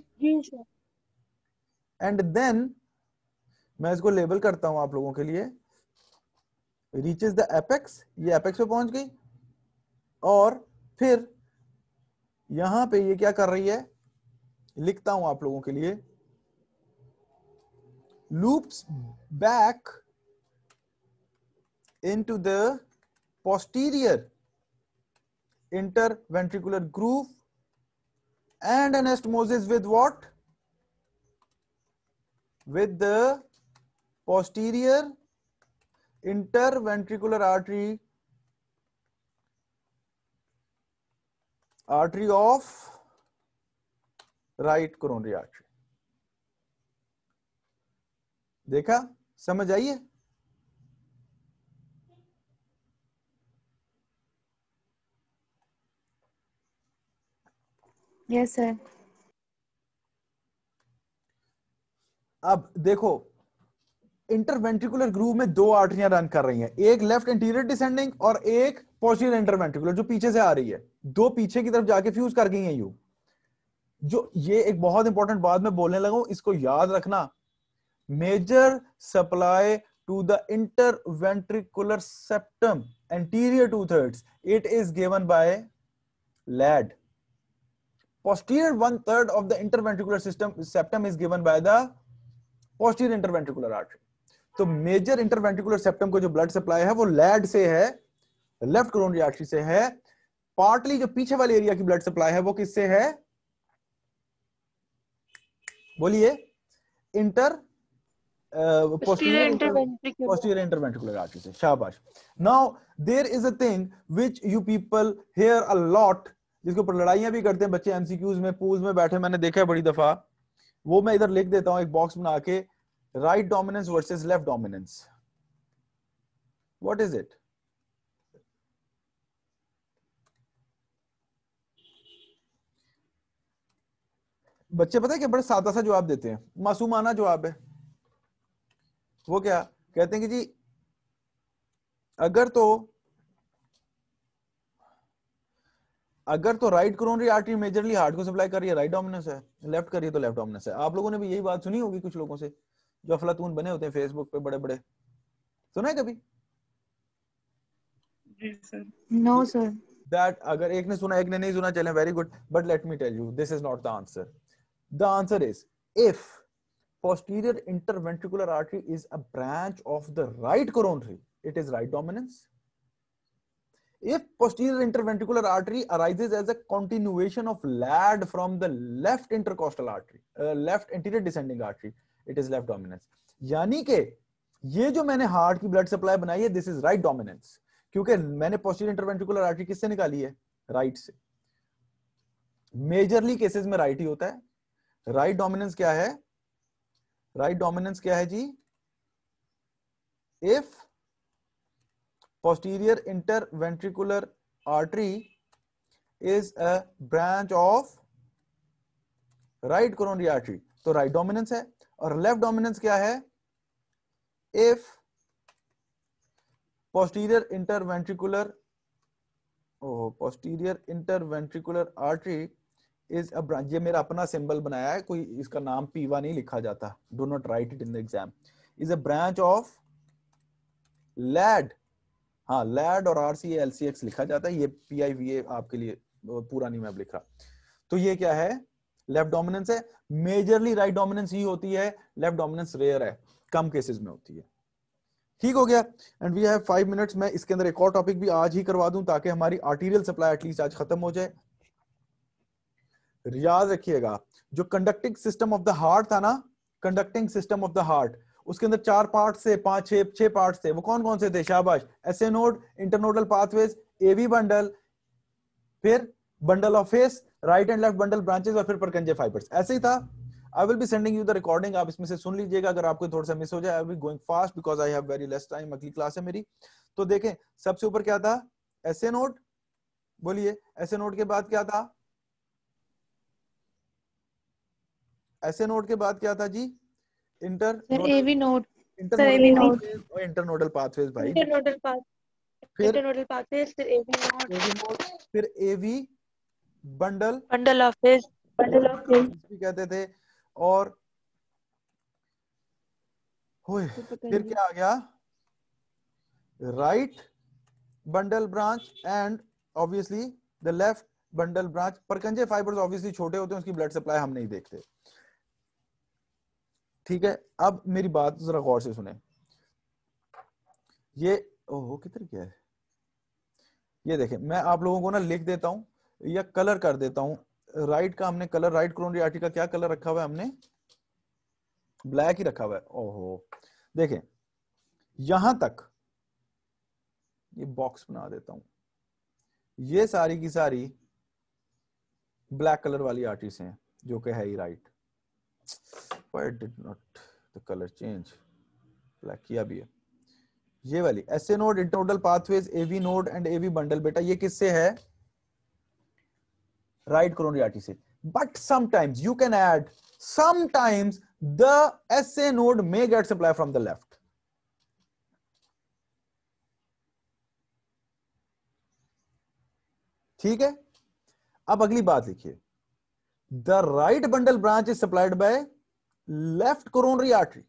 एंड देन मैं इसको लेबल करता हूं आप लोगों के लिए रीचेस द एपेक्स ये एपेक्स पे पहुंच गई और फिर यहां पे ये क्या कर रही है लिखता हूं आप लोगों के लिए loops back into the posterior interventricular groove and anastomosis with what with the posterior interventricular artery artery of right coronary artery देखा समझ आइए यस सर अब देखो इंटरवेंट्रिकुलर ग्रूव में दो आर्टरियां रन कर रही हैं एक लेफ्ट इंटीरियर डिसेंडिंग और एक पॉजिटिव इंटरवेंट्रिकुलर जो पीछे से आ रही है दो पीछे की तरफ जाके फ्यूज कर गई है यू जो ये एक बहुत इंपॉर्टेंट बात मैं बोलने लगा इसको याद रखना major supply to the interventricular septum anterior two third it is given by LAD posterior one third of the interventricular system septum is given by the posterior interventricular artery तो मेजर इंटरवेंट्रिकुलर सेप्टम को जो blood supply है वो lead से है left coronary artery से है partly जो पीछे वाले एरिया की ब्लड सप्लाई है वो किससे है बोलिए इंटर uh, से शाबाश जिसके ऊपर लड़ाइयां भी करते हैं बच्चे एमसीक्यूज में पूल में बैठे मैंने देखा है बड़ी दफा वो मैं इधर लिख देता हूं एक बॉक्स बना के right dominance versus left dominance what is it बच्चे पता है क्या बड़े सादा सा जवाब देते हैं मासूमाना जवाब है वो क्या कहते हैं कि जी अगर तो अगर तो right coronary artery majorly heart को सप्लाई कर रही है राइट डोमिनेंस है लेफ्ट करिए तो लेफ्ट डोमिनेंस है आप लोगों ने भी यही बात सुनी होगी कुछ लोगों से जो अफलातून बने होते हैं फेसबुक पे बड़े बड़े सुना है कभी नो सर दैट अगर एक ने सुना एक ने नहीं सुना चले very good but let me tell you this is not the answer The answer is if posterior interventricular artery is a branch of the right coronary, it is right dominance. If posterior interventricular artery arises as a continuation of LAD from the left intercostal artery, uh, left anterior descending artery, it is left dominance. yani ke ye jo maine heart ki blood supply banayi hai this is right dominance kyunki maine posterior interventricular artery kisse nikali hai right se majorly cases mein right hi hota hai right dominance क्या है right dominance क्या है जी if posterior interventricular artery is a branch of right coronary artery तो right dominance है और left dominance क्या है if posterior interventricular oh posterior interventricular artery is a branch ये मेरा अपना सिंबल बनाया है कोई इसका नाम पीवा नहीं लिखा जाता do not write it in the exam is a branch of LAD हाँ लैड और R C L C X लिखा जाता है ये पी आई वी ए आपके लिए पूरा नहीं मैं लिख रहा तो ये क्या है लेफ्ट डोमिनेंस है मेजरली राइट डोमिनेंस ही होती है लेफ्ट डोमिनेंस रेयर है कम केसेस में होती है ठीक हो गया and we have five minutes मैं इसके अंदर एक और टॉपिक भी आज ही करवा दूं ताकि हमारी आर्टीरियल सप्लाई एटलीस्ट आज खत्म हो जाए याद रखिएगा जो conducting system of the heart था ना conducting system of the heart उसके अंदर चार पार्ट से पांच छह छह पार्ट थे वो कौन कौन से थे शाबाश S A node internodal pathways AV bundle फिर bundle of His right and left bundle branches और फिर परकंजे फाइबर्स ऐसे ही था I will be sending you the recording आप इसमें से सुन लीजिएगा अगर आपको थोड़ा सा मिस हो जाए I be going fast because I have very less time अगली क्लास है मेरी तो देखें सबसे ऊपर क्या था एस ए नोट बोलिए एस ए नोट के बाद क्या था ऐसे नोड के बाद क्या था जी inter AV node internodal pathways भाई इंटर नोडल फिर पाथवेज फिर एवी नोड फिर AV bundle bundle of bundle of His कहते थे और फिर क्या आ गया right bundle branch and obviously the left bundle branch Purkinje fibres obviously छोटे होते हैं उसकी ब्लड सप्लाई हम नहीं देखते ठीक है अब मेरी बात जरा गौर से सुने ये ओहो किधर क्या है ये देखें मैं आप लोगों को ना लिख देता हूं या कलर कर देता हूं राइट का हमने कलर राइट क्रोनरी आर्टी का क्या कलर रखा हुआ है हमने ब्लैक ही रखा हुआ है ओहो देखें यहां तक ये बॉक्स बना देता हूं ये सारी की सारी ब्लैक कलर वाली आर्टिस्ट हैं जो कि है ही right why did not the color change black किया भी है ये वाली S A node internodal pathways AV node and AV bundle बेटा ये किससे है राइट क्रोनोरियाटी से but sometimes you can add sometimes the S A node may get supply from the left ठीक है अब अगली बात लिखिए the right bundle branch is supplied by left coronary artery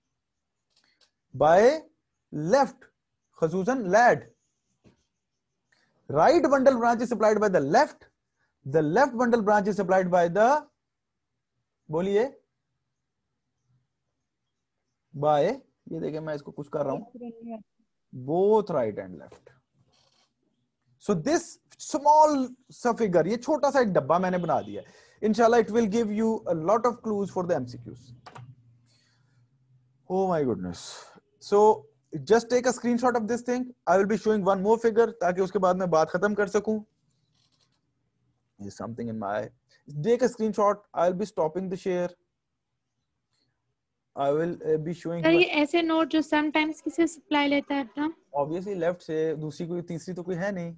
by left Khazuzan lad. Right bundle branch is supplied by the left. The left bundle branch is supplied by the बोलिए by ये देखिए मैं इसको कुछ कर रहा हूं both right and left so this small सा फिगर ये छोटा सा एक डब्बा मैंने बना दिया इनशाला it will give you a lot of clues for the MCQs Oh my goodness. So just take a screenshot of this thing. I will be showing one more figure ताकि उसके बाद मैं बात खत्म कर सकूं. There's something in my Take a screenshot. I'll be stopping the share. I will uh, be showing. sir ये ऐसे note जो sometimes किसे supply लेता है अपना? Obviously left से दूसरी कोई तीसरी तो कोई है नहीं.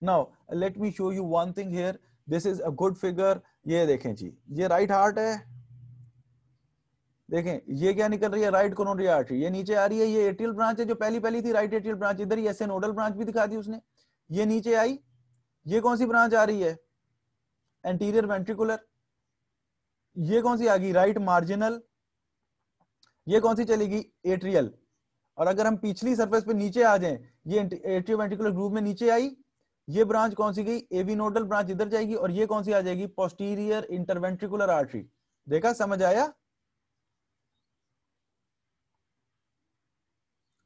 Now let me show you one thing here. This is a good figure. ये देखें जी. ये right heart है. देखें ये क्या निकल रही है राइट कोनोडिया आर्टरी ये नीचे आ रही है ये एट्रियल ब्रांच है जो पहली पहली थी राइट एट्रियल ब्रांच इधर ही ऐसे नोडल ब्रांच भी दिखा दी उसने ये नीचे आई ये कौन सी ब्रांच आ रही है एंटीरियर वेंट्रिकुलर ये कौन सी आ गई राइट मार्जिनल ये कौन सी चलेगी एट्रियल और अगर हम पिछली सरफेस पे नीचे आ जाएं ये एट्रियो वेंट्रिकुलर ग्रुप में नीचे आई ये ब्रांच कौन सी गई एवी नोडल ब्रांच इधर जाएगी और ये कौन सी आ जाएगी पोस्टीरियर इंटरवेंट्रिकुलर आर्ट्री देखा समझ आया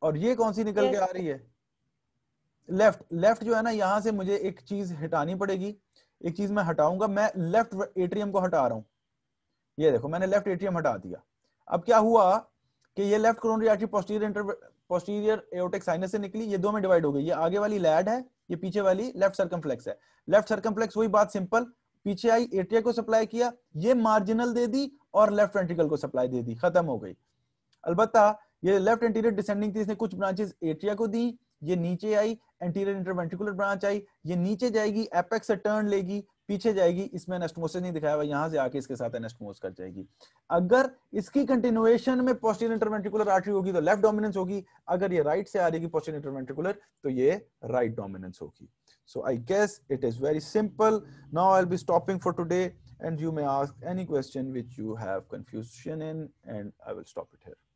और ये कौन सी निकल के आ रही है लेफ्ट लेफ्ट जो है ना यहां से मुझे एक चीज हटानी पड़ेगी एक चीज मैं हटाऊंगा मैं लेफ्ट एटीएम को हटा रहा हूं ये देखो मैंने लेफ्ट एटीएम हटा दिया अब क्या हुआ कि ये left coronary artery posterior inter posterior aortic sinus से निकली ये दो में डिवाइड हो गई ये आगे वाली लैड है ये पीछे वाली लेफ्ट सर्कमफ्लेक्स है लेफ्ट सर्कमफ्लेक्स वही बात सिंपल पीछे आई एट्रिया को सप्लाई किया ये मार्जिनल दे दी और लेफ्ट वेंट्रिकल को सप्लाई दे दी खत्म हो गई अलबत्ता ये लेफ्ट एंटीरियर डिसेंडिंग थी इसने कुछ ब्रांचेस एट्रिया को दी ये नीचे आई एंटीरियर इंटरवेंटिकुलर ब्रांच आई ये नीचे जाएगी एपेक्स से टर्न लेगी पीछे जाएगी इसमें एनेस्टमोसिस नहीं दिखाया हुआ यहां से आके इसके साथ एनेस्टमोस कर जाएगी अगर इसकी कंटिन्यूएशन में पोस्टीरियर इंटरवेंटिकुलर आर्टरी होगी तो लेफ्ट डोमिनेंस होगी अगर ये राइट से आ रही पोस्टीरियर इंटरवेंटिकुलर तो ये राइट डोमिनेंस होगी so I guess it is very simple now I will be stopping for today and you may ask any question which you have confusion in and I will stop it here